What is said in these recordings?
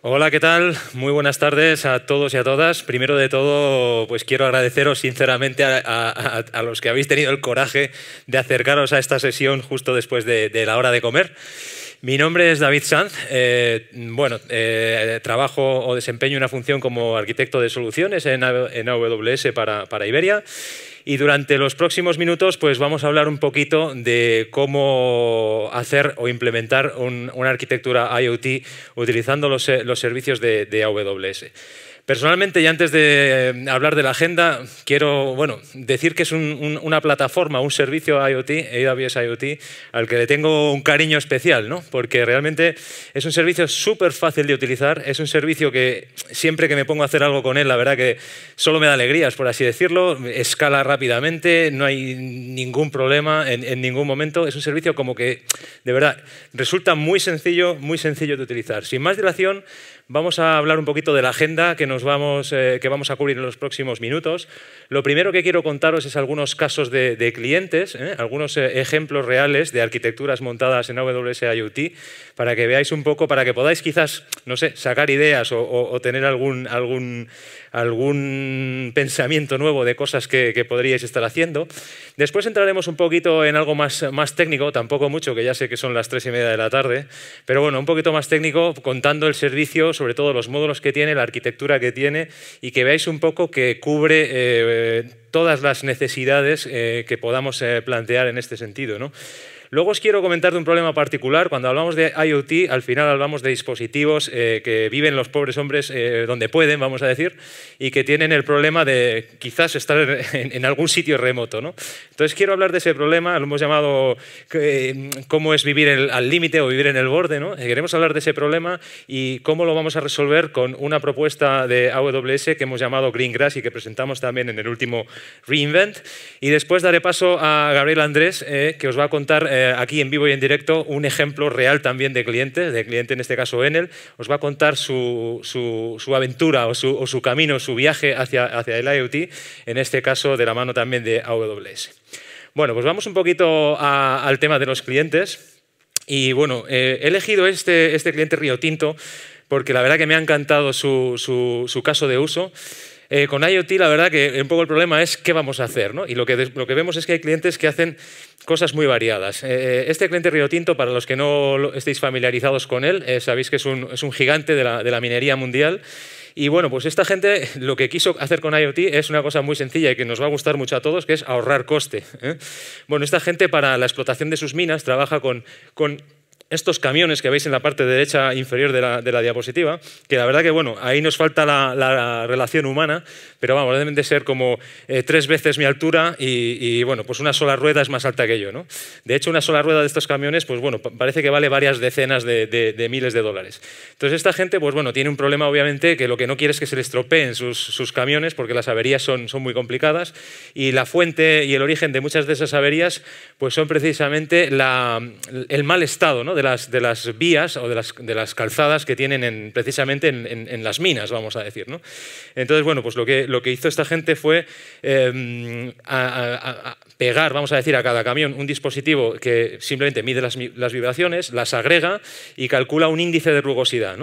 Hola, ¿qué tal? Muy buenas tardes a todos y a todas. Primero de todo, pues quiero agradeceros sinceramente a, los que habéis tenido el coraje de acercaros a esta sesión justo después de, la hora de comer. Mi nombre es David Sanz. Eh, bueno, eh, trabajo o desempeño una función como arquitecto de soluciones en, AWS para Iberia. Y durante los próximos minutos pues vamos a hablar un poquito de cómo hacer o implementar una arquitectura IoT utilizando los, servicios de, de AWS. Personalmente, y antes de eh, hablar de la agenda, quiero bueno, decir que es una plataforma, un servicio IoT, AWS IoT, al que le tengo un cariño especial, ¿no? porque realmente es un servicio súper fácil de utilizar, es un servicio que siempre que me pongo a hacer algo con él, la verdad que solo me da alegrías, por así decirlo, escala rápidamente, no hay ningún problema en, en ningún momento, es un servicio como que, de verdad, resulta muy sencillo, muy sencillo de utilizar. Sin más dilación, Vamos a hablar un poquito de la agenda que, nos vamos, eh, que vamos a cubrir en los próximos minutos. Lo primero que quiero contaros es algunos casos de, clientes, ¿eh? algunos eh, ejemplos reales de arquitecturas montadas en AWS IoT para que veáis un poco, para que podáis quizás, no sé, sacar ideas o, tener algún, algún, algún, pensamiento nuevo de cosas que, podríais estar haciendo. Después entraremos un poquito en algo más, más técnico, tampoco mucho, que ya sé que son las tres y media de la tarde, pero bueno, un poquito más técnico contando el servicio, sobre todo los módulos que tiene, la arquitectura que tiene y que veáis un poco que cubre... Eh, todas las necesidades eh, que podamos eh, plantear en este sentido. ¿no? Luego os quiero comentar de un problema particular. Cuando hablamos de IoT, al final hablamos de dispositivos eh, que viven los pobres hombres eh, donde pueden, vamos a decir, y que tienen el problema de quizás estar en, algún sitio remoto. ¿no? Entonces quiero hablar de ese problema, lo hemos llamado eh, cómo es vivir al límite o vivir en el borde. ¿no? Queremos hablar de ese problema y cómo lo vamos a resolver con una propuesta de AWS que hemos llamado Greengrass y que presentamos también en el último Reinvent. Y después daré paso a Gabriel Andrés, que os va a contar eh, aquí en vivo y en directo un ejemplo real también de cliente, de cliente en este caso Enel. Os va a contar su, aventura o su, su, camino, su viaje hacia, hacia el IoT, en este caso de la mano también de AWS. Bueno, pues vamos un poquito al tema de los clientes. Y bueno, eh, he elegido este, este cliente Río Tinto porque la verdad que me ha encantado su caso de uso. Eh, con IoT la verdad que un poco el problema es qué vamos a hacer, ¿no? Y lo que, lo que vemos es que hay clientes que hacen cosas muy variadas. Eh, eh, este cliente Río Tinto, para los que no estéis familiarizados con él, sabéis que es un, gigante de la, minería mundial. Y bueno, pues esta gente lo que quiso hacer con IoT es una cosa muy sencilla y que nos va a gustar mucho a todos, que es ahorrar coste. Bueno, esta gente para la explotación de sus minas trabaja con, con estos camiones que veis en la parte derecha inferior de la, diapositiva, que la verdad que, bueno, ahí nos falta la, relación humana, pero vamos, deben de ser como eh, tres veces mi altura y, bueno, pues una sola rueda es más alta que yo, ¿no? De hecho, una sola rueda de estos camiones, pues bueno, parece que vale varias decenas de, miles de dólares. Entonces, esta gente, pues bueno, tiene un problema, obviamente, que lo que no quiere es que se les estropeen sus, camiones, porque las averías son, son muy complicadas, y la fuente y el origen de muchas de esas averías, pues son precisamente el mal estado, ¿no? de las, vías o de las, calzadas que tienen precisamente en, las minas, vamos a decir. ¿no? Entonces, bueno, pues lo que, lo que hizo esta gente fue em, pegar, vamos a decir, a cada camión un dispositivo que simplemente mide las, vibraciones, las agrega y calcula un índice de rugosidad.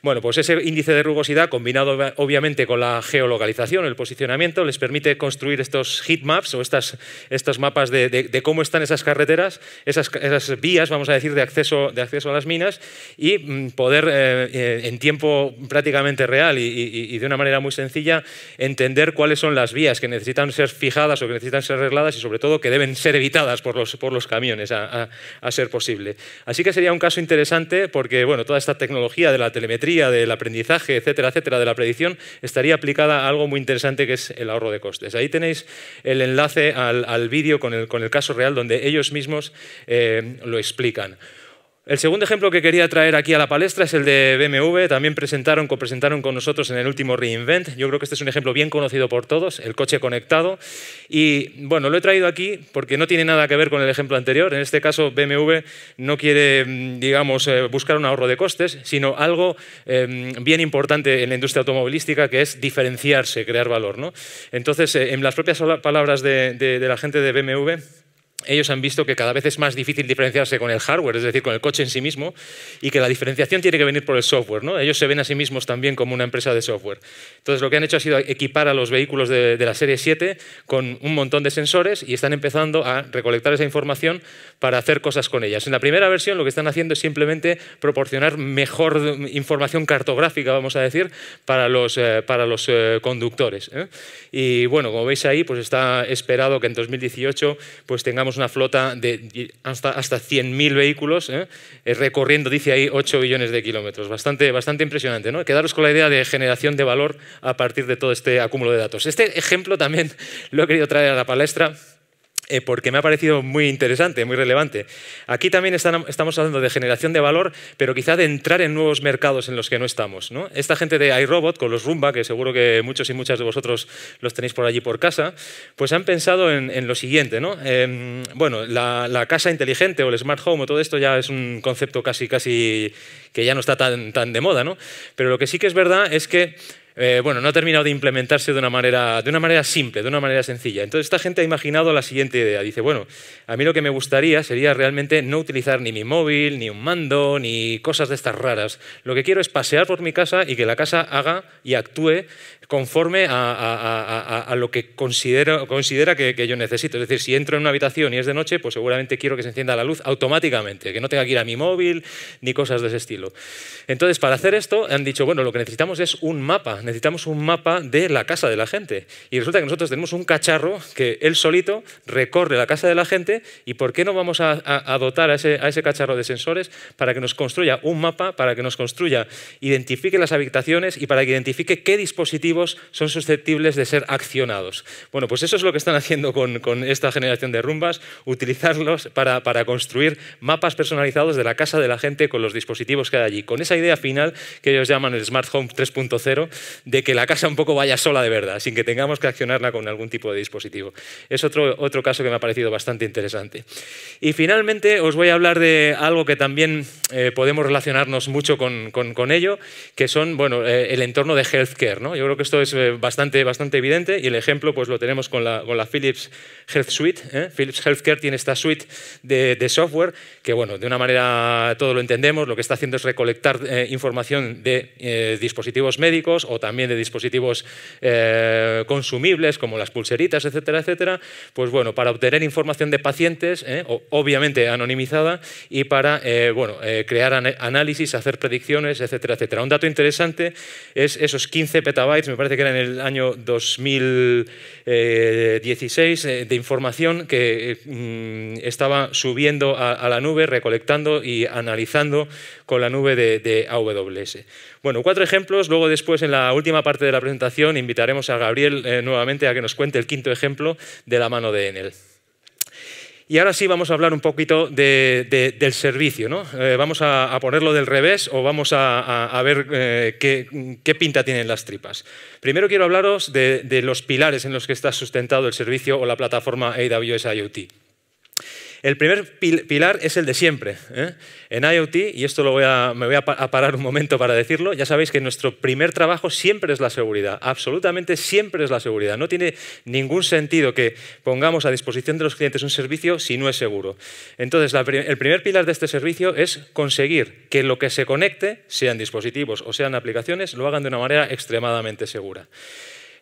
Bueno, pues ese índice de rugosidad, combinado obviamente con la geolocalización, el posicionamiento, les permite construir estos heat maps o estas, estos mapas de, cómo están esas carreteras, esas, esas, vías, vamos a decir, de acceso, de acceso a las minas y mm, poder eh, eh, en tiempo prácticamente real y, de una manera muy sencilla entender cuáles son las vías que necesitan ser fijadas o que necesitan ser arregladas y todo que deben ser evitadas por los, por los camiones a, ser posible. Así que sería un caso interesante porque bueno, toda esta tecnología de la telemetría, del aprendizaje, etcétera, etcétera, de la predicción, estaría aplicada a algo muy interesante que es el ahorro de costes. Ahí tenéis el enlace al, vídeo con el, caso real donde ellos mismos eh, lo explican. El segundo ejemplo que quería traer aquí a la palestra es el de BMW. También presentaron, co-presentaron con nosotros en el último Reinvent. Yo creo que este es un ejemplo bien conocido por todos, el coche conectado. Y bueno, lo he traído aquí porque no tiene nada que ver con el ejemplo anterior. En este caso, BMW no quiere, mm, digamos, eh, buscar un ahorro de costes, sino algo em, bien importante en la industria automovilística, que es diferenciarse, crear valor. ¿no? Entonces, eh, en las propias palabras de la gente de BMW, ellos han visto que cada vez es más difícil diferenciarse con el hardware, es decir, con el coche en sí mismo, y que la diferenciación tiene que venir por el software. ¿no? Ellos se ven a sí mismos también como una empresa de software. Entonces, lo que han hecho ha sido equipar a los vehículos de, la serie 7 con un montón de sensores y están empezando a recolectar esa información para hacer cosas con ellas. En la primera versión lo que están haciendo es simplemente proporcionar mejor información cartográfica, vamos a decir, para los, eh, para los eh, conductores. ¿eh? Y bueno, como veis ahí, pues está esperado que en 2018 pues tengamos una flota de hasta, hasta 100.000 vehículos ¿eh? Eh, recorriendo, dice ahí, 8 billones de kilómetros. Bastante, bastante impresionante, ¿no? Quedaros con la idea de generación de valor a partir de todo este acúmulo de datos. Este ejemplo también lo he querido traer a la palestra eh, porque me ha parecido muy interesante, muy relevante. Aquí también estamos hablando de generación de valor, pero quizá de entrar en nuevos mercados en los que no estamos. Esta gente de iRobot, con los Rumba, que seguro que muchos y muchas de vosotros los tenéis por allí por casa, pues han pensado en, lo siguiente. ¿no? Em, bueno, la, casa inteligente o el smart home o todo esto ya es un concepto casi, casi que ya no está tan, tan de moda, ¿no? pero lo que sí que es verdad es que eh, bueno, no ha terminado de implementarse de una, manera, de una manera simple, de una manera sencilla. Entonces esta gente ha imaginado la siguiente idea. Dice, bueno, a mí lo que me gustaría sería realmente no utilizar ni mi móvil, ni un mando, ni cosas de estas raras. Lo que quiero es pasear por mi casa y que la casa haga y actúe conforme a, lo que considera que, que, yo necesito. Es decir, si entro en una habitación y es de noche, pues seguramente quiero que se encienda la luz automáticamente, que no tenga que ir a mi móvil ni cosas de ese estilo. Entonces, para hacer esto, han dicho, bueno, lo que necesitamos es un mapa necesitamos un mapa de la casa de la gente. Y resulta que nosotros tenemos un cacharro que él solito recorre la casa de la gente y ¿por qué no vamos a, a dotar a ese, cacharro de sensores para que nos construya un mapa, para que nos construya, identifique las habitaciones y para que identifique qué dispositivos son susceptibles de ser accionados? Bueno, pues eso es lo que están haciendo con, esta generación de rumbas, utilizarlos para, para construir mapas personalizados de la casa de la gente con los dispositivos que hay allí. Con esa idea final que ellos llaman el Smart Home 3.0, de que la casa un poco vaya sola de verdad, sin que tengamos que accionarla con algún tipo de dispositivo. Es otro, otro caso que me ha parecido bastante interesante. Y finalmente os voy a hablar de algo que también eh, podemos relacionarnos mucho con, ello, que son bueno, eh, el entorno de healthcare. ¿no? Yo creo que esto es eh, bastante, bastante evidente y el ejemplo pues, lo tenemos con la, con la Philips Health Suite. Philips Healthcare tiene esta suite de, software que, bueno, de una manera todo lo entendemos, lo que está haciendo es recolectar información de dispositivos médicos o también de dispositivos eh, consumibles como las pulseritas, etcétera, etcétera, pues bueno, para obtener información de pacientes, eh, obviamente anonimizada, y para eh, bueno, crear análisis, hacer predicciones, etcétera, etcétera. Un dato interesante es esos 15 petabytes, me parece que era en el año 2016, de información que mm, estaba subiendo a, la nube, recolectando y analizando con la nube de, de AWS. Bueno, cuatro ejemplos, luego después en la la última parte de la presentación invitaremos a Gabriel eh, nuevamente a que nos cuente el quinto ejemplo de la mano de Enel. Y ahora sí vamos a hablar un poquito del servicio. ¿no? Eh, vamos a, ponerlo del revés o vamos a, ver eh, qué, pinta tienen las tripas. Primero quiero hablaros de, de los pilares en los que está sustentado el servicio o la plataforma AWS IoT. El primer pilar es el de siempre. ¿eh? En IoT, y esto me voy a, parar un momento para decirlo, ya sabéis que nuestro primer trabajo siempre es la seguridad, absolutamente siempre es la seguridad. No tiene ningún sentido que pongamos a disposición de los clientes un servicio si no es seguro. Entonces, el primer pilar de este servicio es conseguir que lo que se conecte, sean dispositivos o sean aplicaciones, lo hagan de una manera extremadamente segura.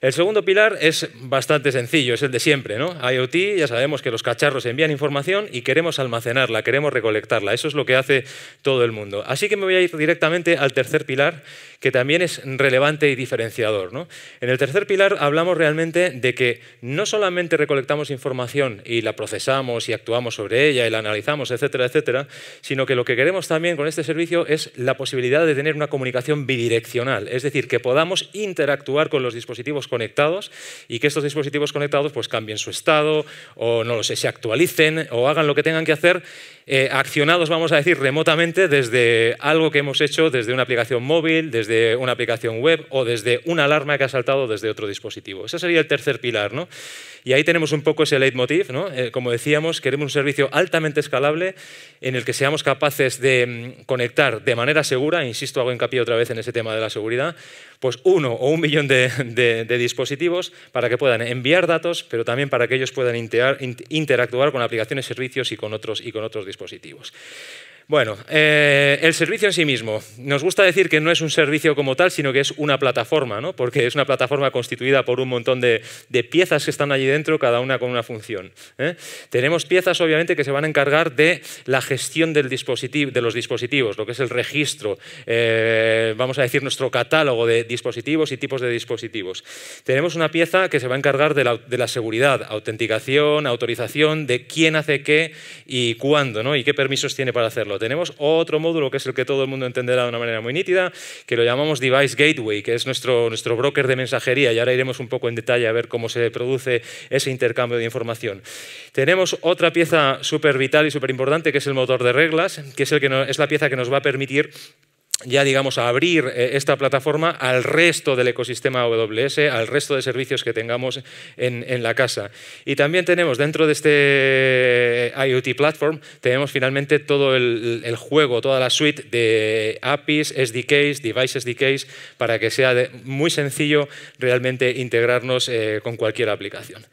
El segundo pilar es bastante sencillo, es el de siempre, ¿no? IoT, ya sabemos que los cacharros envían información y queremos almacenarla, queremos recolectarla. Eso es lo que hace todo el mundo. Así que me voy a ir directamente al tercer pilar, que también es relevante y diferenciador. ¿no? En el tercer pilar hablamos realmente de que no solamente recolectamos información y la procesamos y actuamos sobre ella y la analizamos, etcétera, etcétera, sino que lo que queremos también con este servicio es la posibilidad de tener una comunicación bidireccional, es decir, que podamos interactuar con los dispositivos conectados y que estos dispositivos conectados pues cambien su estado o no lo sé, se actualicen o hagan lo que tengan que hacer eh, accionados, vamos a decir, remotamente desde algo que hemos hecho desde una aplicación móvil, desde una aplicación web o desde una alarma que ha saltado desde otro dispositivo. Ese sería el tercer pilar. ¿no? Y ahí tenemos un poco ese leitmotiv. Eh, como decíamos, queremos un servicio altamente escalable en el que seamos capaces de mm, conectar de manera segura, insisto, hago hincapié otra vez en ese tema de la seguridad, pues uno o un millón de, dispositivos para que puedan enviar datos, pero también para que ellos puedan interactuar con aplicaciones, servicios y con otros, y con otros dispositivos. Bueno, eh, el servicio en sí mismo. Nos gusta decir que no es un servicio como tal, sino que es una plataforma, ¿no? porque es una plataforma constituida por un montón de, piezas que están allí dentro, cada una con una función. ¿eh? Tenemos piezas, obviamente, que se van a encargar de la gestión de los dispositivos, lo que es el registro, eh, vamos a decir, nuestro catálogo de dispositivos y tipos de dispositivos. Tenemos una pieza que se va a encargar de la, de la seguridad, autenticación, autorización, de quién hace qué y cuándo, ¿no? y qué permisos tiene para hacerlo. Tenemos otro módulo que es el que todo el mundo entenderá de una manera muy nítida, que lo llamamos Device Gateway, que es nuestro, nuestro broker de mensajería. Y ahora iremos un poco en detalle a ver cómo se produce ese intercambio de información. Tenemos otra pieza súper vital y súper importante, que es el motor de reglas, que es, el que es la pieza que nos va a permitir ya digamos a abrir eh, esta plataforma al resto del ecosistema AWS, al resto de servicios que tengamos en, la casa. Y también tenemos dentro de este IoT Platform, tenemos finalmente todo el, juego, toda la suite de APIs, SDKs, Device SDKs, para que sea muy sencillo realmente integrarnos eh, con cualquier aplicación.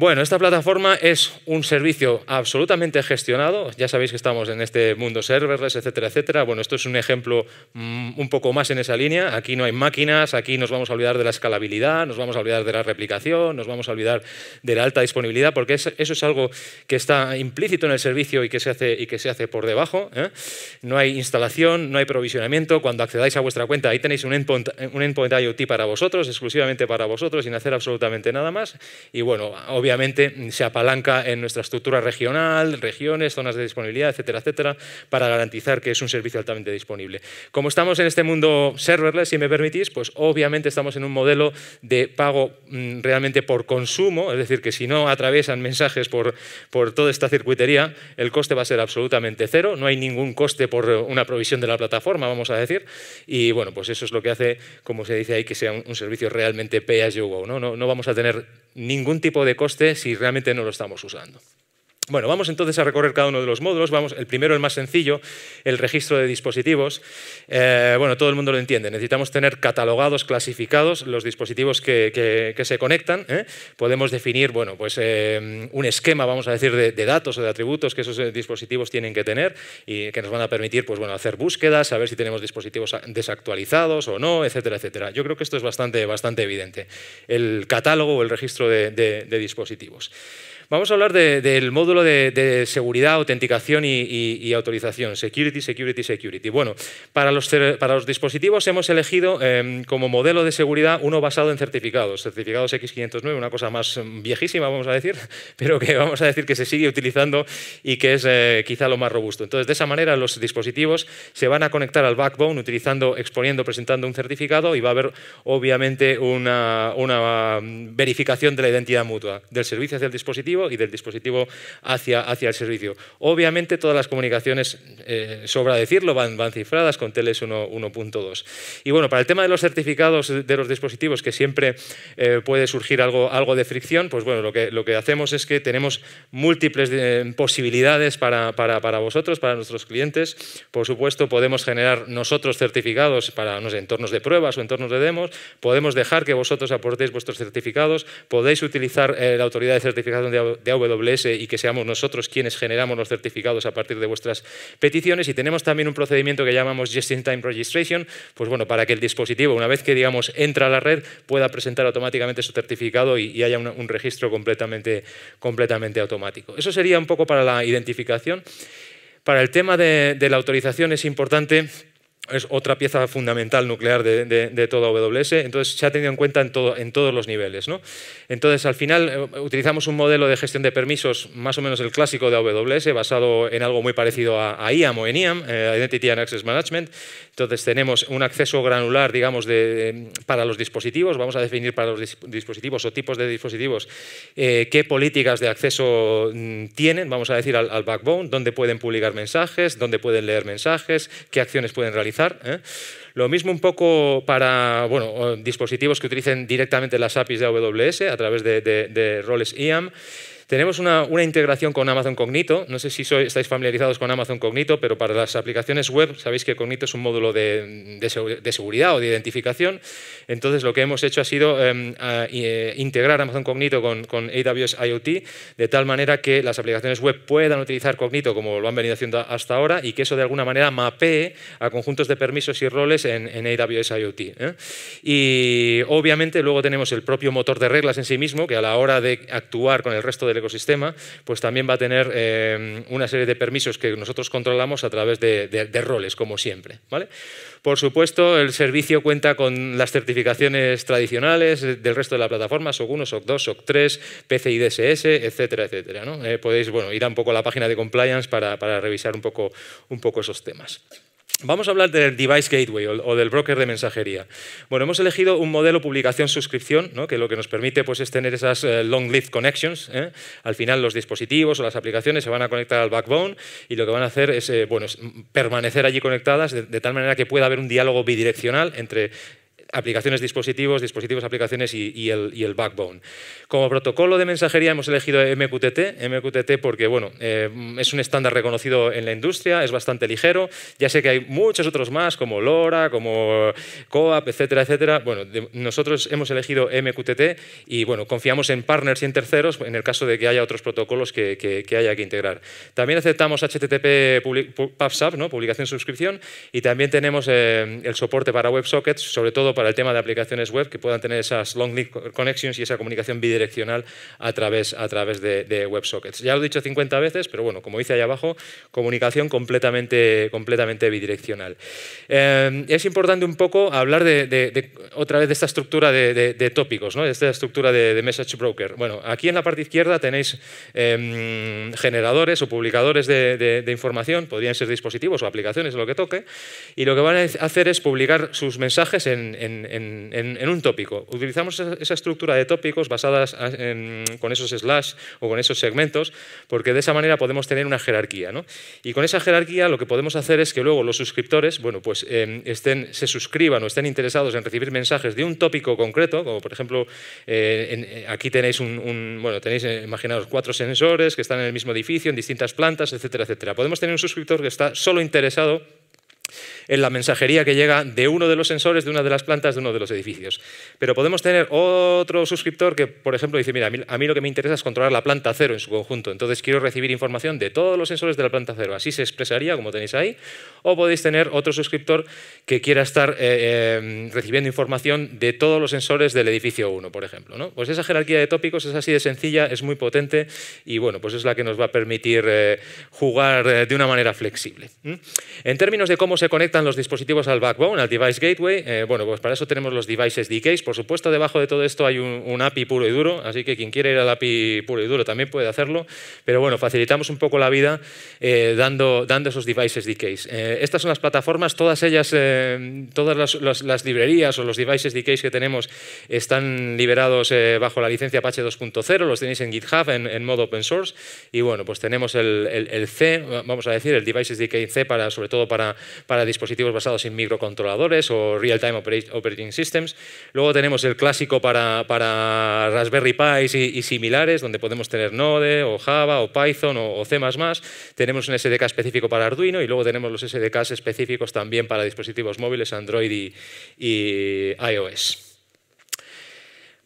Bueno, esta plataforma es un servicio absolutamente gestionado. Ya sabéis que estamos en este mundo serverless, etcétera, etcétera. Bueno, esto es un ejemplo mm, un poco más en esa línea. Aquí no hay máquinas, aquí nos vamos a olvidar de la escalabilidad, nos vamos a olvidar de la replicación, nos vamos a olvidar de la alta disponibilidad, porque eso es algo que está implícito en el servicio y que se hace, y que se hace por debajo. ¿eh? No hay instalación, no hay provisionamiento. Cuando accedáis a vuestra cuenta, ahí tenéis un endpoint, un endpoint IoT para vosotros, exclusivamente para vosotros, sin hacer absolutamente nada más. Y bueno, obviamente obviamente se apalanca en nuestra estructura regional, regiones, zonas de disponibilidad, etcétera, etcétera, para garantizar que es un servicio altamente disponible. Como estamos en este mundo serverless, si me permitís, pues obviamente estamos en un modelo de pago mm, realmente por consumo, es decir, que si no atraviesan mensajes por, por toda esta circuitería, el coste va a ser absolutamente cero, no hay ningún coste por una provisión de la plataforma, vamos a decir, y bueno, pues eso es lo que hace, como se dice ahí, que sea un, servicio realmente pay as you go, ¿no? No, no vamos a tener ningún tipo de coste este si realmente no lo estamos usando. Bueno, vamos entonces a recorrer cada uno de los módulos. Vamos, el primero, el más sencillo, el registro de dispositivos. Eh, bueno, todo el mundo lo entiende. Necesitamos tener catalogados, clasificados los dispositivos que, se conectan. ¿eh? Podemos definir, bueno, pues eh, un esquema, vamos a decir, de, datos o de atributos que esos dispositivos tienen que tener y que nos van a permitir, pues bueno, hacer búsquedas, saber si tenemos dispositivos desactualizados o no, etcétera, etcétera. Yo creo que esto es bastante, bastante evidente. El catálogo o el registro de dispositivos. Vamos a hablar del módulo de, seguridad, autenticación y, autorización. Security, security, security. Bueno, para los, dispositivos hemos elegido em, como modelo de seguridad uno basado en certificados. Certificados X509, una cosa más em, viejísima, vamos a decir, pero que vamos a decir que se sigue utilizando y que es eh, quizá lo más robusto. Entonces, de esa manera, los dispositivos se van a conectar al backbone utilizando, exponiendo, presentando un certificado y va a haber, obviamente, una, una mm, verificación de la identidad mutua del servicio hacia el dispositivo y del dispositivo hacia, hacia el servicio. Obviamente todas las comunicaciones, eh, sobra decirlo, van, van, cifradas con TELES 1.2. Y bueno, para el tema de los certificados de los dispositivos, que siempre eh, puede surgir algo, algo de fricción, pues bueno, lo que, lo que hacemos es que tenemos múltiples eh, posibilidades para, para, vosotros, para nuestros clientes. Por supuesto, podemos generar nosotros certificados para no entornos de pruebas o entornos de demos, podemos dejar que vosotros aportéis vuestros certificados, podéis utilizar la autoridad de certificación de de AWS y que seamos nosotros quienes generamos los certificados a partir de vuestras peticiones. Y tenemos también un procedimiento que llamamos Just-in-Time Registration, pues bueno, para que el dispositivo, una vez que digamos entra a la red, pueda presentar automáticamente su certificado y, haya un, registro completamente, automático. Eso sería un poco para la identificación. Para el tema de la autorización es importante es otra pieza fundamental nuclear de, todo AWS, entonces se ha tenido en cuenta en, en todos los niveles. ¿no? Entonces, al final, eh, utilizamos un modelo de gestión de permisos más o menos el clásico de AWS, basado en algo muy parecido a, IAM o en IAM, eh, Identity and Access Management. Entonces, tenemos un acceso granular, digamos, para los dispositivos, vamos a definir para los dispositivos o tipos de dispositivos eh, qué políticas de acceso mm, tienen, vamos a decir, al backbone, dónde pueden publicar mensajes, dónde pueden leer mensajes, qué acciones pueden realizar ¿eh? Lo mismo un poco para bueno, dispositivos que utilicen directamente las APIs de AWS a través de, de roles IAM. Tenemos una, integración con Amazon Cognito. No sé si estáis familiarizados con Amazon Cognito, pero para las aplicaciones web sabéis que Cognito es un módulo de, seguridad o de identificación. Entonces lo que hemos hecho ha sido em, eh, integrar Amazon Cognito con, AWS IoT de tal manera que las aplicaciones web puedan utilizar Cognito como lo han venido haciendo hasta ahora y que eso de alguna manera mapee a conjuntos de permisos y roles en, AWS IoT. ¿eh? Y obviamente luego tenemos el propio motor de reglas en sí mismo que a la hora de actuar con el resto de ecosistema, pues también va a tener eh, una serie de permisos que nosotros controlamos a través de, roles, como siempre. ¿vale? Por supuesto, el servicio cuenta con las certificaciones tradicionales del resto de la plataforma, SOC 1, SOC 2, SOC 3, PCI DSS, etcétera, etcétera. Eh, podéis bueno, ir a un poco a la página de compliance para, para revisar un poco, un poco esos temas. Vamos a hablar del Device Gateway o del broker de mensajería. Bueno, hemos elegido un modelo publicación-suscripción, que lo que nos permite pues, es tener esas eh, long-lived connections. ¿eh? Al final los dispositivos o las aplicaciones se van a conectar al backbone y lo que van a hacer es, eh, bueno, permanecer allí conectadas de, tal manera que pueda haber un diálogo bidireccional entre aplicaciones, dispositivos, dispositivos, aplicaciones y, el, backbone. Como protocolo de mensajería hemos elegido MQTT, MQTT porque bueno, eh, es un estándar reconocido en la industria, es bastante ligero, ya sé que hay muchos otros más como LoRa, como COAP, etcétera, etcétera. Bueno, nosotros hemos elegido MQTT y bueno, confiamos en partners y en terceros en el caso de que haya otros protocolos que, haya que integrar. También aceptamos HTTP PubSub, ¿no? publicación suscripción, y también tenemos eh, el soporte para WebSockets, sobre todo para el tema de aplicaciones web que puedan tener esas long link connections y esa comunicación bidireccional a través, a través de, WebSockets. Ya lo he dicho 50 veces, pero bueno, como dice ahí abajo, comunicación completamente, completamente bidireccional. Eh, es importante un poco hablar de, otra vez de esta estructura de, tópicos, ¿no? esta estructura de, message broker. Bueno, aquí en la parte izquierda tenéis em, generadores o publicadores de, información, podrían ser dispositivos o aplicaciones, lo que toque, y lo que van a hacer es publicar sus mensajes en en, un tópico. Utilizamos esa estructura de tópicos basadas ah, con esos slash o con esos segmentos, porque de esa manera podemos tener una jerarquía. ¿no? Y con esa jerarquía lo que podemos hacer es que luego los suscriptores bueno, pues, em, estén, se suscriban o estén interesados en recibir mensajes de un tópico concreto, como por ejemplo, eh, eh, aquí tenéis, un, bueno, tenéis, eh, cuatro sensores que están en el mismo edificio, en distintas plantas, etcétera, etcétera. Podemos tener un suscriptor que está solo interesado en la mensajería que llega de uno de los sensores de una de las plantas de uno de los edificios. Pero podemos tener otro suscriptor que, por ejemplo, dice, mira, a mí, lo que me interesa es controlar la planta cero en su conjunto, entonces quiero recibir información de todos los sensores de la planta cero. Así se expresaría, como tenéis ahí. O podéis tener otro suscriptor que quiera estar eh, eh, recibiendo información de todos los sensores del edificio 1, por ejemplo. ¿no? Pues esa jerarquía de tópicos es así de sencilla, es muy potente y bueno, pues es la que nos va a permitir eh, jugar de una manera flexible. En términos de cómo se conecta los dispositivos al backbone, al device gateway? Eh, bueno, pues para eso tenemos los devices DKs. Por supuesto, debajo de todo esto hay un, API puro y duro, así que quien quiera ir al API puro y duro también puede hacerlo. Pero bueno, facilitamos un poco la vida eh, dando, dando esos devices DKs. Eh, estas son las plataformas, todas ellas, todas las, librerías o los devices DKs que tenemos están liberados bajo la licencia Apache 2.0, los tenéis en GitHub en, modo open source. Y bueno, pues tenemos el, C, vamos a decir, el devices DK C, para, sobre todo para, para dispositivos dispositivos basados en microcontroladores o real-time operating systems. Luego tenemos el clásico para, Raspberry Pi y, similares, donde podemos tener Node o Java o Python o, C++. Tenemos un SDK específico para Arduino y luego tenemos los SDKs específicos también para dispositivos móviles, Android y, iOS.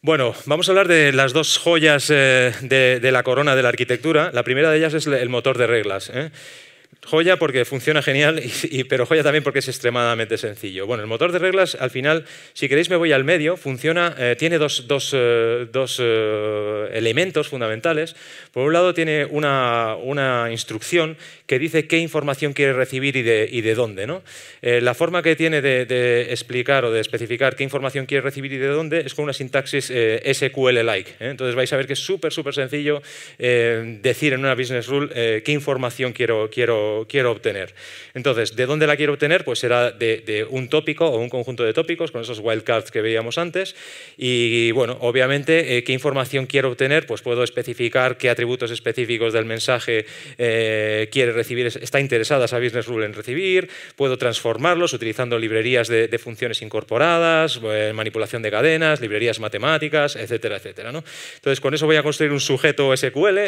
Bueno, vamos a hablar de las dos joyas eh, de, la corona de la arquitectura. La primera de ellas es el motor de reglas. ¿eh? Joya porque funciona genial, y, pero joya también porque es extremadamente sencillo. Bueno, el motor de reglas, al final, si queréis me voy al medio, funciona, eh, tiene dos, eh, eh, elementos fundamentales. Por un lado tiene una, una, instrucción que dice qué información quiere recibir y de, y de dónde. ¿no? la forma que tiene de, explicar o de especificar qué información quiere recibir y de dónde es con una sintaxis SQL-like. Entonces vais a ver que es súper, súper sencillo decir en una business rule qué información quiero... quiero quiero, obtener. Entonces, ¿de dónde la quiero obtener? Pues será de, un tópico o un conjunto de tópicos con esos wildcards que veíamos antes. Y bueno, obviamente, eh, ¿qué información quiero obtener? Pues puedo especificar qué atributos específicos del mensaje eh, quiere recibir, está interesada esa business rule en recibir, puedo transformarlos utilizando librerías de, funciones incorporadas, eh, manipulación de cadenas, librerías matemáticas, etcétera, etcétera. Entonces, con eso voy a construir un sujeto SQL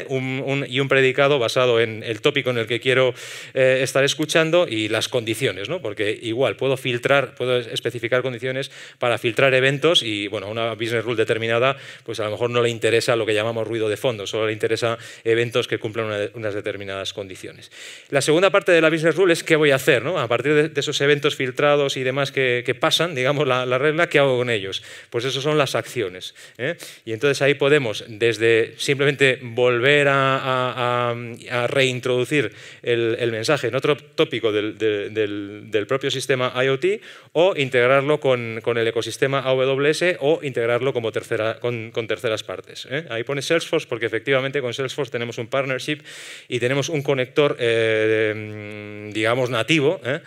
y un predicado basado en el tópico en el que quiero eh, estar escuchando y las condiciones, ¿no? porque igual puedo filtrar, puedo especificar condiciones para filtrar eventos y bueno, una business rule determinada, pues a lo mejor no le interesa lo que llamamos ruido de fondo, solo le interesa eventos que cumplan unas determinadas condiciones. La segunda parte de la business rule es qué voy a hacer, a partir de, esos eventos filtrados y demás que, pasan, digamos, la, regla, ¿qué hago con ellos? Pues eso son las acciones. ¿eh? Y entonces ahí podemos, desde simplemente volver a, reintroducir el el mensaje en otro tópico del, propio sistema IoT o integrarlo con, el ecosistema AWS o integrarlo como tercera, con, terceras partes. ¿eh? Ahí pone Salesforce porque efectivamente con Salesforce tenemos un partnership y tenemos un conector, eh, mm, digamos, nativo ¿eh?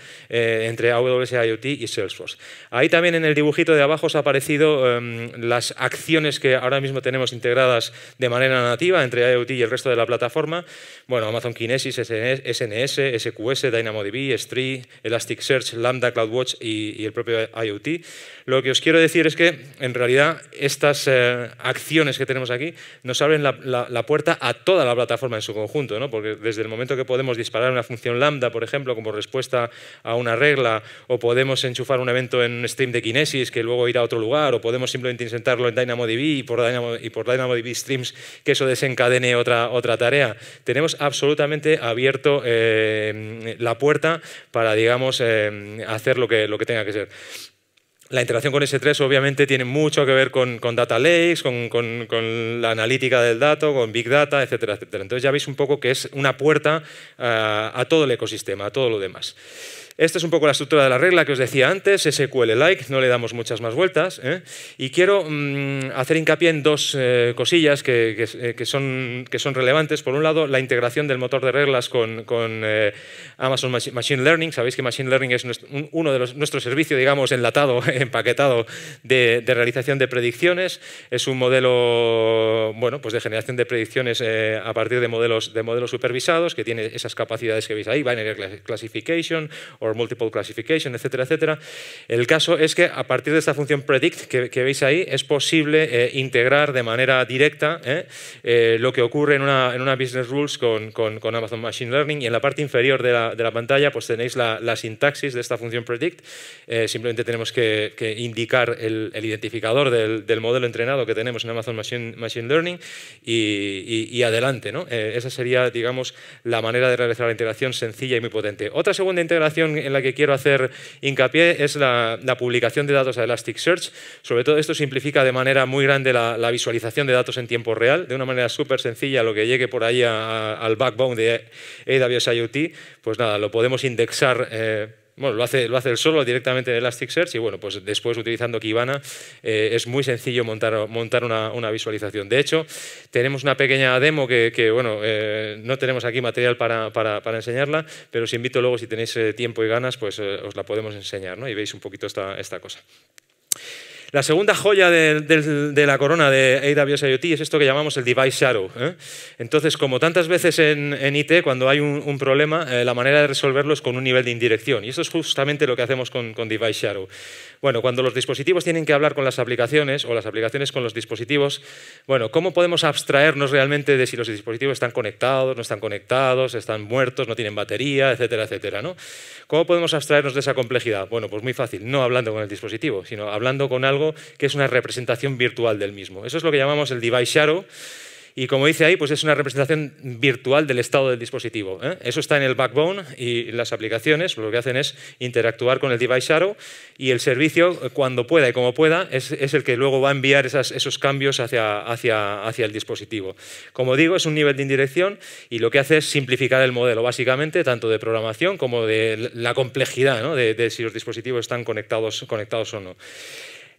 entre AWS IoT y Salesforce. Ahí también en el dibujito de abajo os ha aparecido em, las acciones que ahora mismo tenemos integradas de manera nativa entre IoT y el resto de la plataforma. Bueno, Amazon Kinesis, SNS, SQS, DynamoDB, S3, Elasticsearch, Lambda, CloudWatch y, y, el propio IoT. Lo que os quiero decir es que, en realidad, estas eh, acciones que tenemos aquí nos abren la, puerta a toda la plataforma en su conjunto, ¿no? porque desde el momento que podemos disparar una función Lambda, por ejemplo, como respuesta a una regla, o podemos enchufar un evento en un stream de Kinesis que luego irá a otro lugar, o podemos simplemente insertarlo en DynamoDB y por, Dynamo, y por DynamoDB Streams que eso desencadene otra, otra tarea, tenemos absolutamente abierto... Eh, eh, la puerta para, digamos, eh, hacer lo que, lo que tenga que ser. La interacción con S3 obviamente tiene mucho que ver con, con data lakes, con, la analítica del dato, con big data, etcétera, etcétera. Entonces ya veis un poco que es una puerta eh, a todo el ecosistema, a todo lo demás. Esta es un poco la estructura de la regla que os decía antes, SQL-like, no le damos muchas más vueltas. ¿eh? Y quiero mm, hacer hincapié en dos eh, cosillas eh, que, son, relevantes. Por un lado, la integración del motor de reglas con, Amazon Machine Learning. Sabéis que Machine Learning es uno de los, nuestro servicio, digamos, enlatado, empaquetado de, realización de predicciones. Es un modelo bueno, pues de generación de predicciones a partir de modelos, de modelos supervisados que tiene esas capacidades que veis ahí, binary classification, multiple classification, etcétera, etcétera. El caso es que a partir de esta función predict que, veis ahí, es posible eh, integrar de manera directa eh, eh, lo que ocurre en una, business rules con, Amazon Machine Learning. Y en la parte inferior de la, pantalla pues tenéis la, sintaxis de esta función predict. simplemente tenemos que, indicar el, identificador del, modelo entrenado que tenemos en Amazon Machine, Learning y, adelante. ¿no? esa sería, digamos, la manera de realizar la integración sencilla y muy potente. Otra segunda integración en la que quiero hacer hincapié es la, publicación de datos a Elasticsearch. Sobre todo esto simplifica de manera muy grande la, visualización de datos en tiempo real, de una manera súper sencilla, lo que llegue por ahí al backbone de AWS IoT, pues nada, lo podemos indexar. Eh, bueno, lo hace, lo solo directamente en Elasticsearch y bueno, pues después utilizando Kibana eh, es muy sencillo montar, montar una, visualización. De hecho, tenemos una pequeña demo que, bueno, eh, no tenemos aquí material para, enseñarla, pero os invito luego, si tenéis eh, tiempo y ganas, pues os la podemos enseñar y veis un poquito esta cosa. La segunda joya de, la corona de AWS IoT es esto que llamamos el device shadow. ¿eh? Entonces, como tantas veces en, IT, cuando hay un, problema, eh, la manera de resolverlo es con un nivel de indirección. Y eso es justamente lo que hacemos con, con device shadow. Bueno, cuando los dispositivos tienen que hablar con las aplicaciones o las aplicaciones con los dispositivos, bueno, ¿cómo podemos abstraernos realmente de si los dispositivos están conectados, no están conectados, están muertos, no tienen batería, etcétera, etcétera? ¿no? ¿Cómo podemos abstraernos de esa complejidad? Bueno, pues muy fácil, no hablando con el dispositivo, sino hablando con algo que es una representación virtual del mismo. Eso es lo que llamamos el device shadow y como dice ahí, pues es una representación virtual del estado del dispositivo. ¿eh? Eso está en el backbone y las aplicaciones lo que hacen es interactuar con el device arrow y el servicio, eh, cuando pueda y como pueda, es, el que luego va a enviar esos cambios hacia, hacia, hacia el dispositivo. Como digo, es un nivel de indirección y lo que hace es simplificar el modelo, básicamente, tanto de programación como de la complejidad de, si los dispositivos están conectados, conectados o no.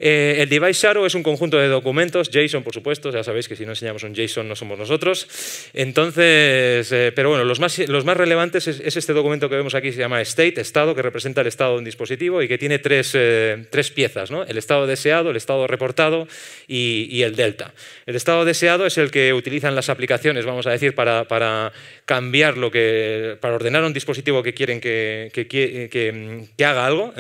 Eh, el device shadow es un conjunto de documentos, JSON por supuesto, ya sabéis que si no enseñamos un JSON no somos nosotros. Entonces, eh, pero bueno, los más, relevantes es, este documento que vemos aquí, se llama state, estado, que representa el estado de un dispositivo y que tiene tres, eh, piezas, ¿no? el estado deseado, el estado reportado y, el delta. El estado deseado es el que utilizan las aplicaciones, vamos a decir, para, cambiar lo que, para ordenar un dispositivo que quieren que, haga algo.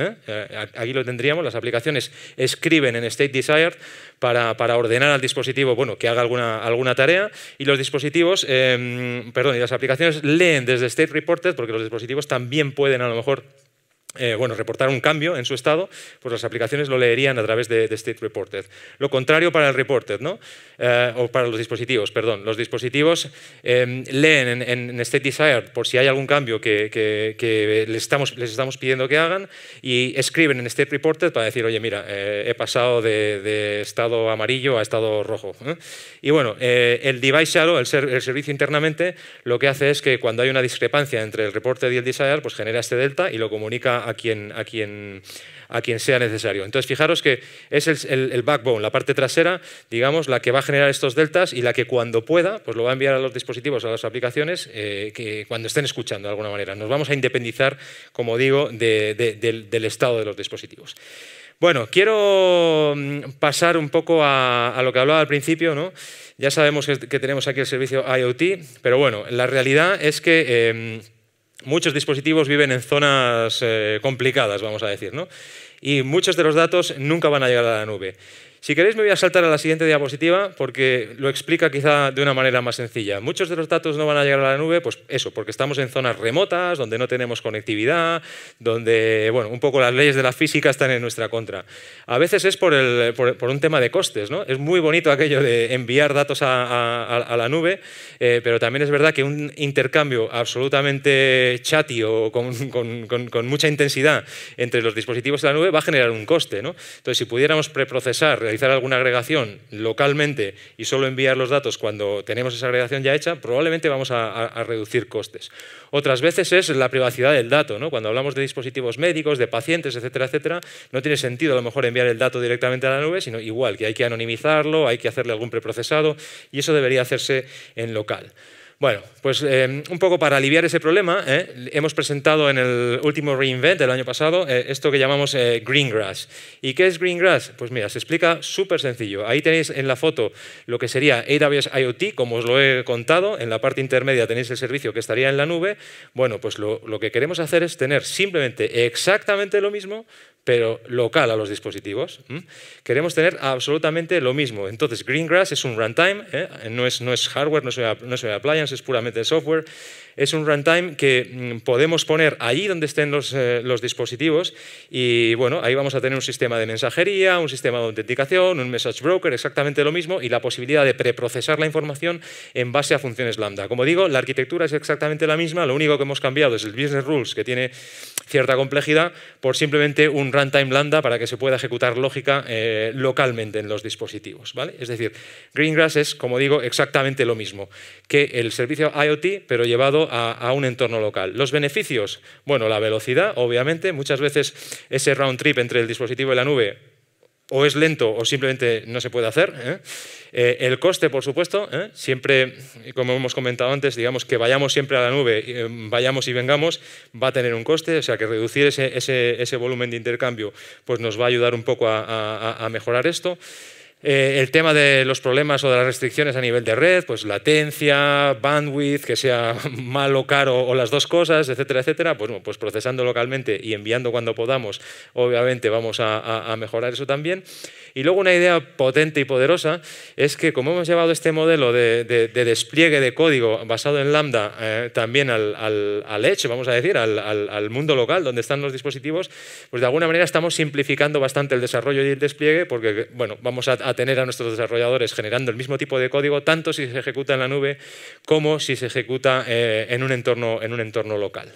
Aquí lo tendríamos, las aplicaciones escriben escriben en state desired para, ordenar al dispositivo bueno, que haga alguna, alguna tarea y los dispositivos, em, perdón, y las aplicaciones leen desde state reported porque los dispositivos también pueden a lo mejor eh, bueno, reportar un cambio en su estado, pues las aplicaciones lo leerían a través de, State Reported. Lo contrario para el Reported, ¿no? Eh, o para los dispositivos, perdón. Los dispositivos em, leen en, State Desired por si hay algún cambio que, les, estamos, les, estamos, pidiendo que hagan y escriben en State Reported para decir, oye, mira, eh, he pasado de, estado amarillo a estado rojo. Y bueno, el Device Shadow, el, el, servicio internamente, lo que hace es que cuando hay una discrepancia entre el Reported y el Desired, pues genera este delta y lo comunica a, quien, a, quien, a quien sea necesario. Entonces, fijaros que es el, backbone, la parte trasera, digamos, la que va a generar estos deltas y la que cuando pueda, pues lo va a enviar a los dispositivos, a las aplicaciones, eh, que cuando estén escuchando de alguna manera. Nos vamos a independizar, como digo, del, estado de los dispositivos. Bueno, quiero mm, pasar un poco a, lo que hablaba al principio, ¿no? Ya sabemos que, tenemos aquí el servicio IoT, pero bueno, la realidad es que... Em, muchos dispositivos viven en zonas eh, complicadas, vamos a decir, ¿no? y muchos de los datos nunca van a llegar a la nube. Si queréis me voy a saltar a la siguiente diapositiva porque lo explica quizá de una manera más sencilla. Muchos de los datos no van a llegar a la nube, pues eso, porque estamos en zonas remotas, donde no tenemos conectividad, donde, bueno, un poco las leyes de la física están en nuestra contra. A veces es por, el, un tema de costes, ¿no? Es muy bonito aquello de enviar datos a, la nube, eh, pero también es verdad que un intercambio absolutamente chatio, o con, mucha intensidad entre los dispositivos de la nube va a generar un coste, Entonces, si pudiéramos preprocesar realizar alguna agregación localmente y solo enviar los datos cuando tenemos esa agregación ya hecha, probablemente vamos a, reducir costes. Otras veces es la privacidad del dato. ¿no? Cuando hablamos de dispositivos médicos, de pacientes, etcétera, etcétera, no tiene sentido a lo mejor enviar el dato directamente a la nube, sino igual, que hay que anonimizarlo, hay que hacerle algún preprocesado y eso debería hacerse en local. Bueno, pues em, un poco para aliviar ese problema, ¿eh? hemos presentado en el último reInvent del año pasado eh, esto que llamamos eh, Greengrass. ¿Y qué es Greengrass? Pues mira, se explica súper sencillo. Ahí tenéis en la foto lo que sería AWS IoT, como os lo he contado. En la parte intermedia tenéis el servicio que estaría en la nube. Bueno, pues lo que queremos hacer es tener simplemente exactamente lo mismo, pero local a los dispositivos. Queremos tener absolutamente lo mismo. Entonces, Greengrass es un runtime, ¿eh? no, es, hardware, no es, no es appliance, es puramente software es un runtime que mm, podemos poner allí donde estén eh, los, dispositivos y bueno, ahí vamos a tener un sistema de mensajería, un sistema de autenticación, un message broker, exactamente lo mismo y la posibilidad de preprocesar la información en base a funciones lambda. Como digo, la arquitectura es exactamente la misma, lo único que hemos cambiado es el business rules que tiene cierta complejidad por simplemente un runtime lambda para que se pueda ejecutar lógica eh, localmente en los dispositivos. ¿vale? Es decir, Greengrass es, como digo, exactamente lo mismo que el servicio IoT, pero llevado a, un entorno local. Los beneficios, bueno, la velocidad, obviamente, muchas veces ese round trip entre el dispositivo y la nube o es lento o simplemente no se puede hacer. ¿eh? Eh, el coste, por supuesto, ¿eh? siempre, como hemos comentado antes, digamos que vayamos siempre a la nube, vayamos y vengamos, va a tener un coste, o sea que reducir ese, volumen de intercambio pues nos va a ayudar un poco a mejorar esto. Eh, el tema de los problemas o de las restricciones a nivel de red, pues latencia, bandwidth, que sea malo, caro o las dos cosas, etcétera, etcétera, pues, bueno, pues procesando localmente y enviando cuando podamos, obviamente vamos a, mejorar eso también. Y luego una idea potente y poderosa es que como hemos llevado este modelo de, despliegue de código basado en Lambda eh, también al, hecho, edge, vamos a decir, al, mundo local donde están los dispositivos, pues de alguna manera estamos simplificando bastante el desarrollo y el despliegue porque, bueno, vamos a a tener a nuestros desarrolladores generando el mismo tipo de código, tanto si se ejecuta en la nube como si se ejecuta eh, en, un entorno, en un entorno local.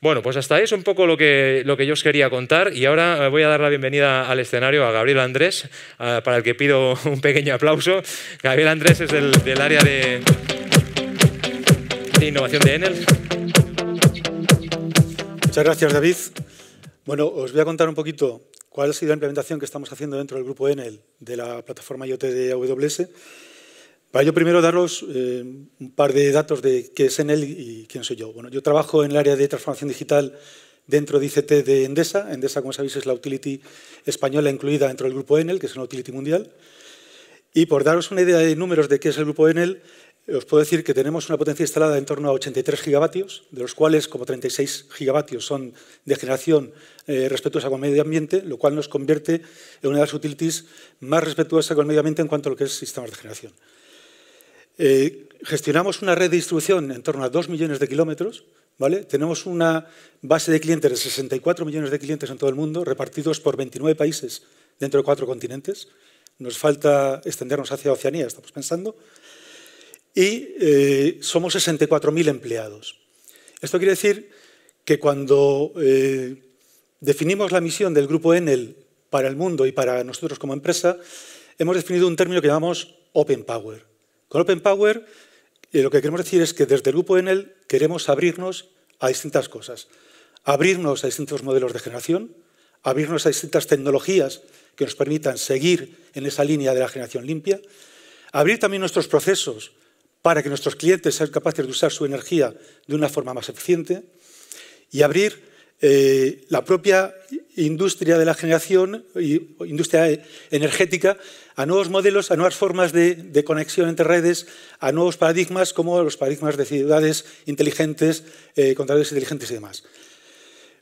Bueno, pues hasta ahí es un poco lo que, lo que yo os quería contar y ahora eh, voy a dar la bienvenida al escenario a Gabriel Andrés, eh, para el que pido un pequeño aplauso. Gabriel Andrés es del, área de, de innovación de Enel. Muchas gracias, David. Bueno, os voy a contar un poquito cuál ha sido la implementación que estamos haciendo dentro del grupo Enel de la plataforma IoT de AWS. Para ello, primero daros eh, un par de datos de qué es Enel y quién soy yo. Bueno, yo trabajo en el área de transformación digital dentro de ICT de Endesa. Endesa, como sabéis, es la utility española incluida dentro del grupo Enel, que es una utility mundial. Y por daros una idea de números de qué es el grupo Enel, os puedo decir que tenemos una potencia instalada en torno a 83 gigavatios, de los cuales como 36 gigavatios son de generación eh, respetuosa con el medio ambiente, lo cual nos convierte en una de las utilities más respetuosa con el medio ambiente en cuanto a lo que es sistemas de generación. Eh, gestionamos una red de distribución en torno a 2 millones de kilómetros, ¿vale? tenemos una base de clientes de 64 millones de clientes en todo el mundo, repartidos por 29 países dentro de cuatro continentes, nos falta extendernos hacia Oceanía, estamos pensando, y eh, somos 64.000 empleados. Esto quiere decir que cuando eh, definimos la misión del grupo Enel para el mundo y para nosotros como empresa, hemos definido un término que llamamos Open Power. Con Open Power eh, lo que queremos decir es que desde el grupo Enel queremos abrirnos a distintas cosas. Abrirnos a distintos modelos de generación, abrirnos a distintas tecnologías que nos permitan seguir en esa línea de la generación limpia, abrir también nuestros procesos para que nuestros clientes sean capaces de usar su energía de una forma más eficiente y abrir eh, la propia industria de la generación, y industria eh, energética, a nuevos modelos, a nuevas formas de, conexión entre redes, a nuevos paradigmas como los paradigmas de ciudades inteligentes, eh, contadores inteligentes y demás.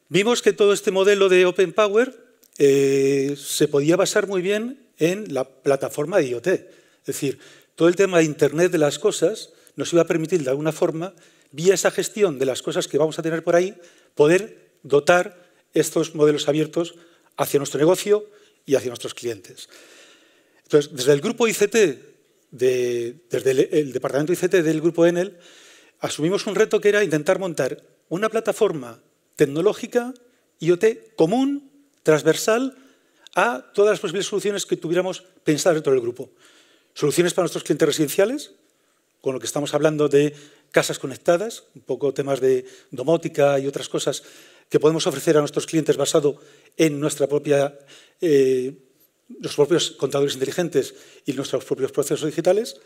Vimos que todo este modelo de Open Power eh, se podía basar muy bien en la plataforma de IoT. Es decir, todo el tema de Internet de las cosas nos iba a permitir, de alguna forma, vía esa gestión de las cosas que vamos a tener por ahí, poder dotar estos modelos abiertos hacia nuestro negocio y hacia nuestros clientes. Entonces, desde el grupo ICT, desde el, departamento ICT del grupo Enel, asumimos un reto que era intentar montar una plataforma tecnológica IoT común, transversal, a todas las posibles soluciones que tuviéramos pensadas dentro del grupo. Soluciones para nuestros clientes residenciales, con lo que estamos hablando de casas conectadas, un poco temas de domótica y otras cosas que podemos ofrecer a nuestros clientes basado en nuestra eh, propios contadores inteligentes y nuestros propios procesos digitales.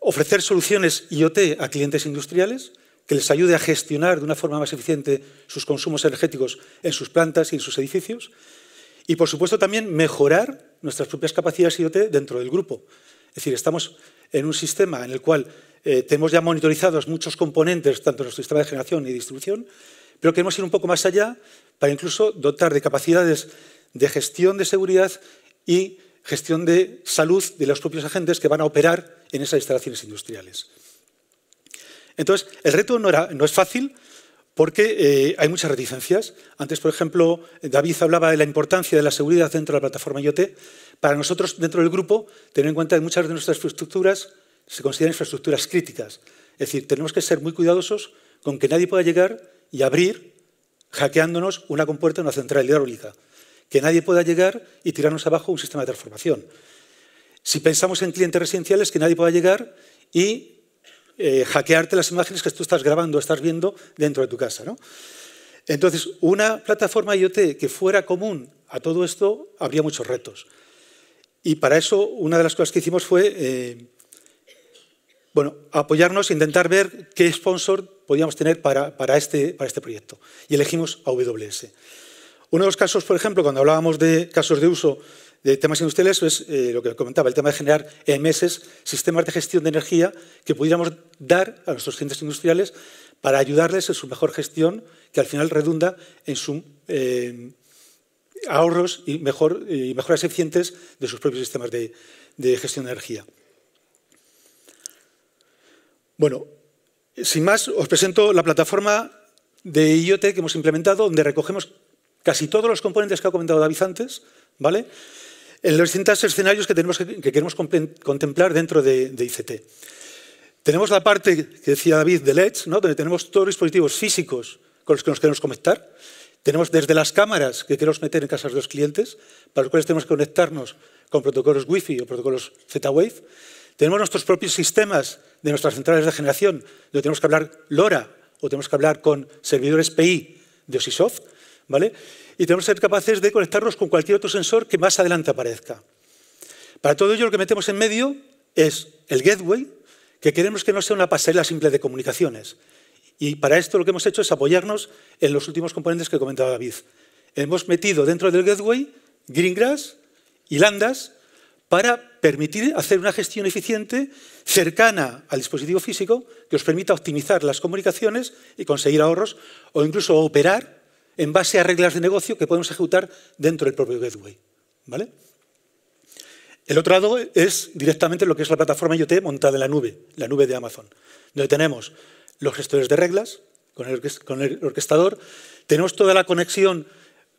Ofrecer soluciones IoT a clientes industriales que les ayude a gestionar de una forma más eficiente sus consumos energéticos en sus plantas y en sus edificios. Y, por supuesto, también mejorar nuestras propias capacidades IoT dentro del grupo. Es decir, estamos en un sistema en el cual eh, tenemos ya monitorizados muchos componentes, tanto en nuestro sistema de generación y distribución, pero queremos ir un poco más allá para incluso dotar de capacidades de gestión de seguridad y gestión de salud de los propios agentes que van a operar en esas instalaciones industriales. Entonces, el reto no es fácil, porque eh, hay muchas reticencias. Antes, por ejemplo, David hablaba de la importancia de la seguridad dentro de la plataforma IoT. Para nosotros, dentro del grupo, tener en cuenta que muchas de nuestras infraestructuras se consideran infraestructuras críticas. Es decir, tenemos que ser muy cuidadosos con que nadie pueda llegar y abrir, hackeándonos, una compuerta en una central hidráulica. Que nadie pueda llegar y tirarnos abajo un sistema de transformación. Si pensamos en clientes residenciales, que nadie pueda llegar y eh, hackearte las imágenes que tú estás grabando, estás viendo dentro de tu casa. Entonces, una plataforma IoT que fuera común a todo esto, habría muchos retos. Y para eso, una de las cosas que hicimos fue eh, bueno, apoyarnos e intentar ver qué sponsor podíamos tener para, este, para este proyecto. Y elegimos AWS. Uno de los casos, por ejemplo, cuando hablábamos de casos de uso de temas industriales es pues, eh, lo que comentaba, el tema de generar EMS, sistemas de gestión de energía que pudiéramos dar a nuestros clientes industriales para ayudarles en su mejor gestión, que al final redunda en sus eh, ahorros y, mejoras eficientes de sus propios sistemas de gestión de energía. Bueno, sin más, os presento la plataforma de IoT que hemos implementado, donde recogemos casi todos los componentes que ha comentado David antes, ¿vale? en los distintos escenarios que, queremos contemplar dentro de, ICT. Tenemos la parte que decía David de LEDs, donde tenemos todos los dispositivos físicos con los que nos queremos conectar. Tenemos desde las cámaras que queremos meter en casas de los clientes, para los cuales tenemos que conectarnos con protocolos Wi-Fi o protocolos Z-Wave. Tenemos nuestros propios sistemas de nuestras centrales de generación, donde tenemos que hablar LoRa o tenemos que hablar con servidores PI de Osisoft y tenemos que ser capaces de conectarnos con cualquier otro sensor que más adelante aparezca. Para todo ello lo que metemos en medio es el gateway, que queremos que no sea una pasarela simple de comunicaciones. Y para esto lo que hemos hecho es apoyarnos en los últimos componentes que comentaba David. Hemos metido dentro del gateway Greengrass y Landas para permitir hacer una gestión eficiente cercana al dispositivo físico que os permita optimizar las comunicaciones y conseguir ahorros o incluso operar en base a reglas de negocio que podemos ejecutar dentro del propio gateway. ¿vale? El otro lado es directamente lo que es la plataforma IoT montada en la nube, la nube de Amazon, donde tenemos los gestores de reglas con el, orquestador, tenemos toda la conexión,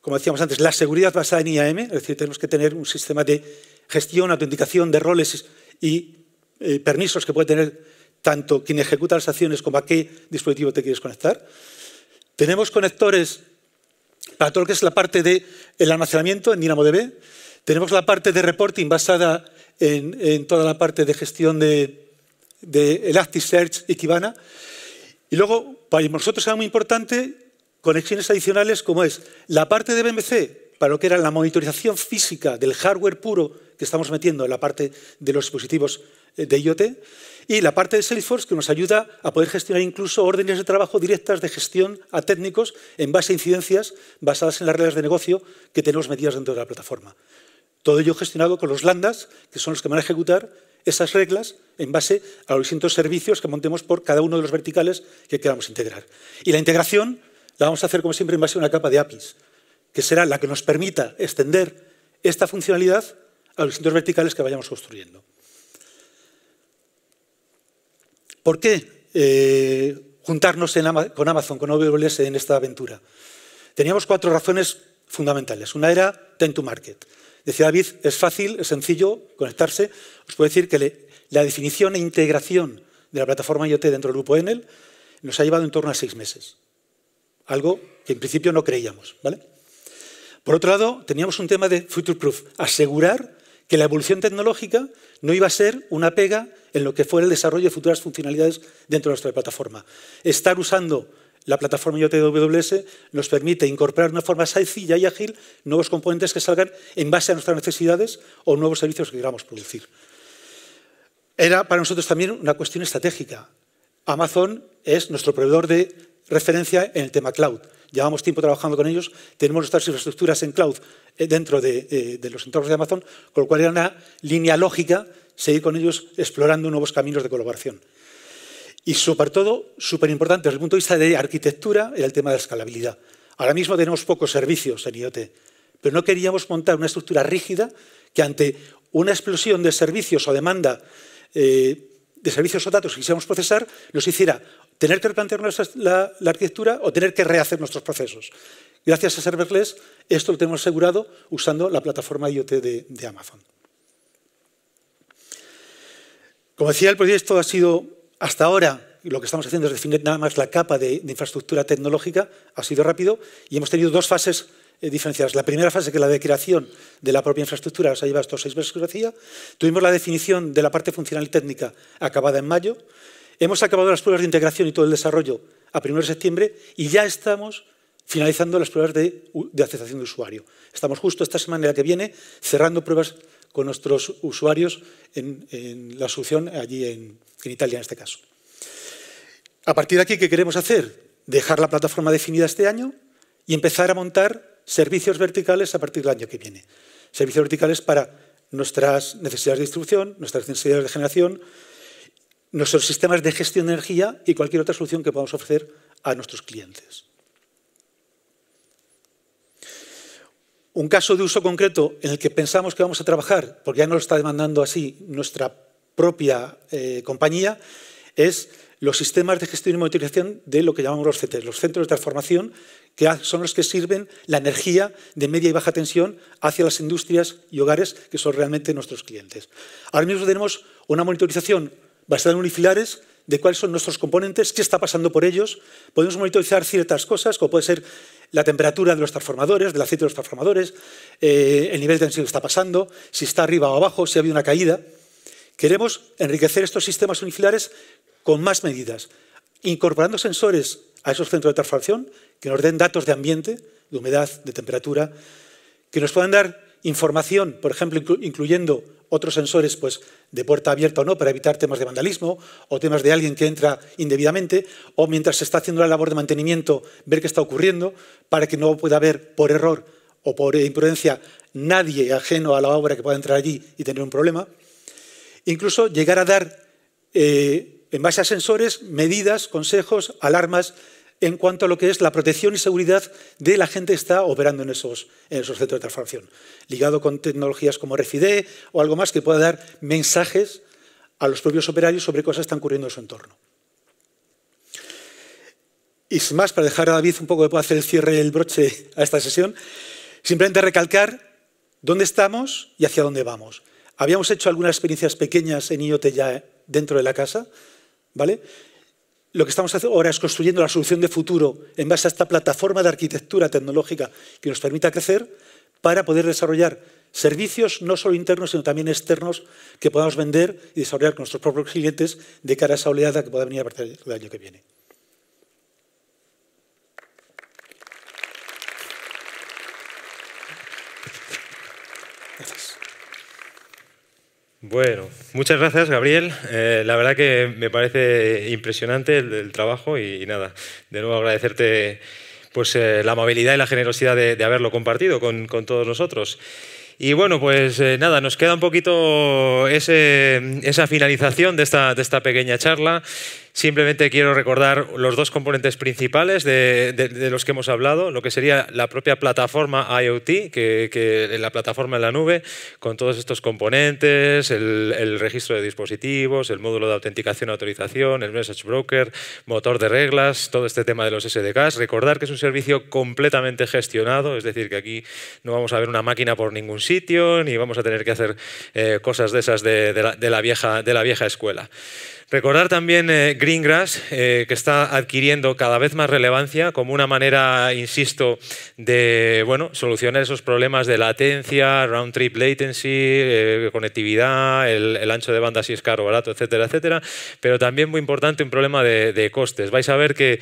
como decíamos antes, la seguridad basada en IAM, es decir, tenemos que tener un sistema de gestión, autenticación de roles y eh, permisos que puede tener tanto quien ejecuta las acciones como a qué dispositivo te quieres conectar. Tenemos conectores para todo lo que es la parte del de almacenamiento en DynamoDB. Tenemos la parte de reporting basada en, toda la parte de gestión de, de Elasticsearch y Kibana. Y luego, para nosotros era muy importante conexiones adicionales como es la parte de BMC, para lo que era la monitorización física del hardware puro que estamos metiendo en la parte de los dispositivos eh, de IoT y la parte de Salesforce que nos ayuda a poder gestionar incluso órdenes de trabajo directas de gestión a técnicos en base a incidencias basadas en las reglas de negocio que tenemos metidas dentro de la plataforma. Todo ello gestionado con los landas, que son los que van a ejecutar esas reglas en base a los distintos servicios que montemos por cada uno de los verticales que queramos integrar. Y la integración la vamos a hacer, como siempre, en base a una capa de APIs, que será la que nos permita extender esta funcionalidad a los centros verticales que vayamos construyendo. ¿Por qué eh, juntarnos con Amazon, con AWS en esta aventura? Teníamos cuatro razones fundamentales. Una era time to market. Decía David, es fácil, es sencillo conectarse. Os puedo decir que la definición e integración de la plataforma IoT dentro del grupo Enel nos ha llevado en torno a seis meses. Algo que en principio no creíamos. ¿vale? Por otro lado, teníamos un tema de future proof, asegurar que la evolución tecnológica no iba a ser una pega en lo que fuera el desarrollo de futuras funcionalidades dentro de nuestra plataforma. Estar usando la plataforma IoT AWS nos permite incorporar de una forma sencilla y ágil nuevos componentes que salgan en base a nuestras necesidades o nuevos servicios que queramos producir. Era para nosotros también una cuestión estratégica. Amazon es nuestro proveedor de referencia en el tema cloud llevamos tiempo trabajando con ellos, tenemos nuestras infraestructuras en cloud eh, dentro eh, de, los entornos de Amazon, con lo cual era una línea lógica seguir con ellos explorando nuevos caminos de colaboración. Y sobre todo, súper importante desde el punto de vista de arquitectura, era el tema de escalabilidad. Ahora mismo tenemos pocos servicios en IoT, pero no queríamos montar una estructura rígida que ante una explosión de servicios o demanda eh, de servicios o datos que quisiéramos procesar, nos hiciera tener que replantearnos la, arquitectura o tener que rehacer nuestros procesos. Gracias a serverless, esto lo tenemos asegurado usando la plataforma IoT de, Amazon. Como decía, el proyecto ha sido, hasta ahora, lo que estamos haciendo es definir nada más la capa de, infraestructura tecnológica, ha sido rápido y hemos tenido dos fases eh, diferenciadas. La primera fase, que la de creación de la propia infraestructura, se ha llevado estos seis meses que decía. Tuvimos la definición de la parte funcional y técnica acabada en mayo Hemos acabado las pruebas de integración y todo el desarrollo a 1 de septiembre y ya estamos finalizando las pruebas de, aceptación de usuario. Estamos justo esta semana que viene cerrando pruebas con nuestros usuarios en, la solución allí en, en Italia en este caso. A partir de aquí, ¿qué queremos hacer? Dejar la plataforma definida este año y empezar a montar servicios verticales a partir del año que viene. Servicios verticales para nuestras necesidades de distribución, nuestras necesidades de generación, nuestros sistemas de gestión de energía y cualquier otra solución que podamos ofrecer a nuestros clientes. Un caso de uso concreto en el que pensamos que vamos a trabajar, porque ya nos lo está demandando así nuestra propia eh, compañía, es los sistemas de gestión y monitorización de lo que llamamos los CT, los centros de transformación, que son los que sirven la energía de media y baja tensión hacia las industrias y hogares, que son realmente nuestros clientes. Ahora mismo tenemos una monitorización basada en unifilares de cuáles son nuestros componentes, qué está pasando por ellos. Podemos monitorizar ciertas cosas, como puede ser la temperatura de los transformadores, del aceite de los transformadores, eh, el nivel de tensión que está pasando, si está arriba o abajo, si ha habido una caída. Queremos enriquecer estos sistemas unifilares con más medidas, incorporando sensores a esos centros de transformación que nos den datos de ambiente, de humedad, de temperatura, que nos puedan dar información, por ejemplo, incluyendo otros sensores pues, de puerta abierta o no para evitar temas de vandalismo o temas de alguien que entra indebidamente o mientras se está haciendo la labor de mantenimiento ver qué está ocurriendo para que no pueda haber por error o por imprudencia nadie ajeno a la obra que pueda entrar allí y tener un problema. Incluso llegar a dar, eh, en base a sensores, medidas, consejos, alarmas en cuanto a lo que es la protección y seguridad de la gente que está operando en esos, esos centros de transformación, ligado con tecnologías como RFID o algo más que pueda dar mensajes a los propios operarios sobre cosas que están ocurriendo en su entorno. Y sin más, para dejar a David un poco que pueda hacer el cierre del broche a esta sesión, simplemente recalcar dónde estamos y hacia dónde vamos. Habíamos hecho algunas experiencias pequeñas en IoT ya dentro de la casa, ¿vale? lo que estamos haciendo ahora es construyendo la solución de futuro en base a esta plataforma de arquitectura tecnológica que nos permita crecer para poder desarrollar servicios no solo internos, sino también externos que podamos vender y desarrollar con nuestros propios clientes de cara a esa oleada que pueda venir a partir del año que viene. Bueno, muchas gracias Gabriel. Eh, la verdad que me parece impresionante el, trabajo y, nada, de nuevo agradecerte pues, eh, la amabilidad y la generosidad de, haberlo compartido con, todos nosotros. Y bueno, pues eh, nada, nos queda un poquito esa finalización de de esta pequeña charla. Simplemente quiero recordar los dos componentes principales de, los que hemos hablado, lo que sería la propia plataforma IoT, que, la plataforma en la nube, con todos estos componentes, el, registro de dispositivos, el módulo de autenticación y autorización, el message broker, motor de reglas, todo este tema de los SDKs. Recordar que es un servicio completamente gestionado, es decir, que aquí no vamos a ver una máquina por ningún sitio, ni vamos a tener que hacer eh, cosas de esas de vieja, de la vieja escuela. Recordar también eh, Greengrass, eh, que está adquiriendo cada vez más relevancia como una manera, insisto, de bueno, solucionar esos problemas de latencia, round trip latency, eh, conectividad, el, ancho de banda si es caro o barato, etcétera, etcétera. Pero también muy importante un problema de costes. Vais a ver que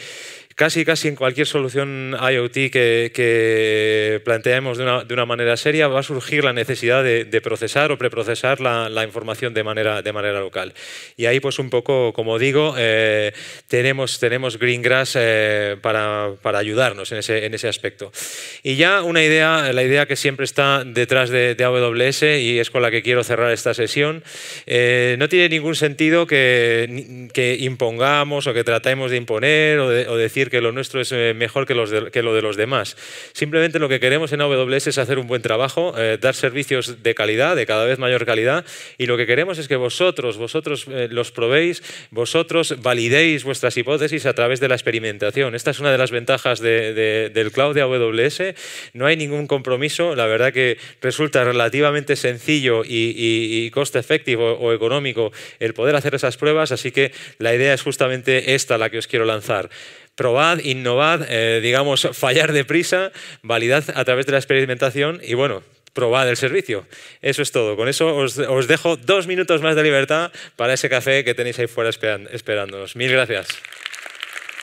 casi, en cualquier solución IoT que, que planteemos de una, manera seria va a surgir la necesidad de, procesar o preprocesar la, información de manera, de manera local. Y ahí, pues un poco, como digo, eh, tenemos, tenemos Greengrass eh, para, ayudarnos en ese, aspecto. Y ya una idea, la idea que siempre está detrás de, AWS y es con la que quiero cerrar esta sesión, eh, no tiene ningún sentido que, impongamos o que tratemos de imponer o decir que lo nuestro es eh, mejor que, lo de los demás. Simplemente lo que queremos en AWS es hacer un buen trabajo, eh, dar servicios de calidad, de cada vez mayor calidad, y lo que queremos es que vosotros, vosotros eh, los probéis, vosotros validéis vuestras hipótesis a través de la experimentación. Esta es una de las ventajas del cloud de AWS. No hay ningún compromiso, la verdad que resulta relativamente sencillo y coste efectivo o económico el poder hacer esas pruebas, así que la idea es justamente esta la que os quiero lanzar probad, innovad, eh, digamos, fallar deprisa, validad a través de la experimentación y bueno, probad el servicio. Eso es todo. Con eso os, dejo dos minutos más de libertad para ese café que tenéis ahí fuera esperándonos. Mil gracias.